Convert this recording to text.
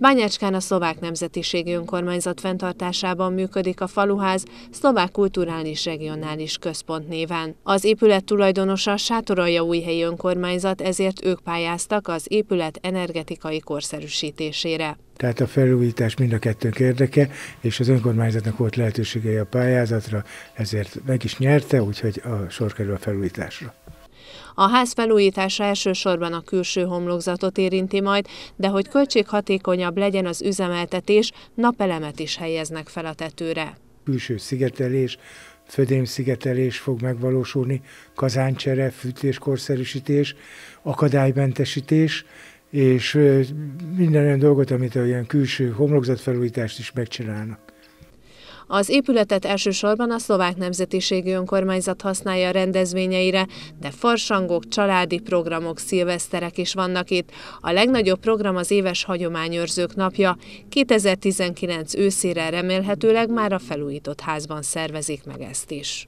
Bányácskán a szlovák nemzetiségi önkormányzat fenntartásában működik a faluház szlovák kulturális regionális központ néven. Az épület tulajdonosa új újhelyi önkormányzat, ezért ők pályáztak az épület energetikai korszerűsítésére. Tehát a felújítás mind a kettőnk érdeke, és az önkormányzatnak volt lehetőségei a pályázatra, ezért meg is nyerte, úgyhogy a sor kerül a felújításra. A ház felújítása elsősorban a külső homlokzatot érinti majd, de hogy költséghatékonyabb legyen az üzemeltetés, napelemet is helyeznek fel a tetőre. Külső szigetelés, födém szigetelés fog megvalósulni, kazáncsere, fűtéskorszerűsítés, akadálymentesítés, és minden olyan dolgot, amit olyan külső homlokzatfelújítást is megcsinálnak. Az épületet elsősorban a szlovák nemzetiségű önkormányzat használja rendezvényeire, de farsangok, családi programok, szilveszterek is vannak itt. A legnagyobb program az éves hagyományőrzők napja. 2019 őszére remélhetőleg már a felújított házban szervezik meg ezt is.